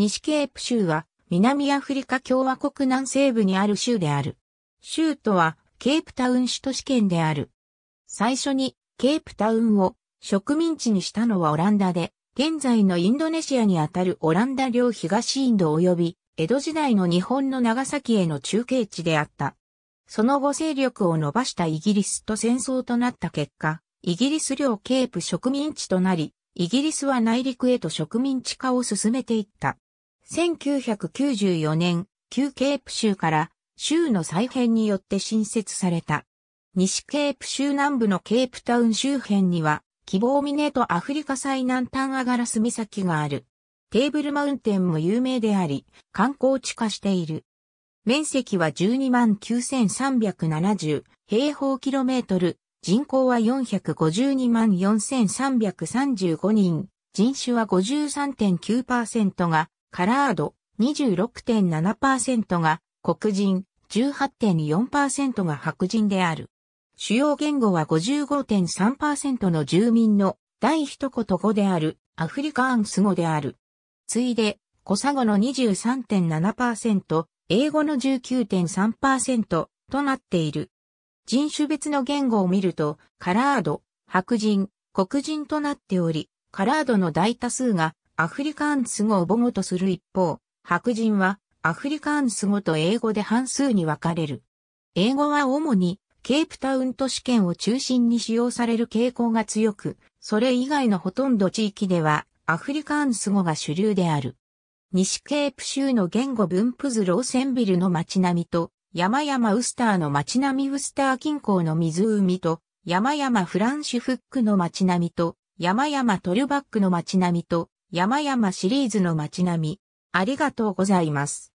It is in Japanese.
西ケープ州は南アフリカ共和国南西部にある州である。州都はケープタウン首都市圏である。最初にケープタウンを植民地にしたのはオランダで、現在のインドネシアにあたるオランダ領東インド及び江戸時代の日本の長崎への中継地であった。その後勢力を伸ばしたイギリスと戦争となった結果、イギリス領ケープ植民地となり、イギリスは内陸へと植民地化を進めていった。1994年、旧ケープ州から州の再編によって新設された。西ケープ州南部のケープタウン周辺には、希望峰とアフリカ最南端アガラス岬がある。テーブルマウンテンも有名であり、観光地化している。面積は12万9370平方キロメートル、人口は452万4335人、人種は53.9%がカラード26.7%が黒人、18.4%が白人である。主要言語は55.3%の住民の第一言語であるアフリカーンス語である。ついで、コサ語の23.7%、英語の19.3%となっている。人種別の言語を見ると、カラード、白人、黒人となっており、カラードの大多数がアフリカンス語を母語とする一方、白人はアフリカンス語と英語で半数に分かれる。英語は主にケープタウン都市圏を中心に使用される傾向が強く、それ以外のほとんど地域ではアフリカンス語が主流である。西ケープ州の言語分布図ローセンビルの街並みと、山々ウスターの街並みウスター近郊の湖と、山々フランシュフックの街並みと、山々トルバックの街並みと、山々シリーズの街並み、ありがとうございます。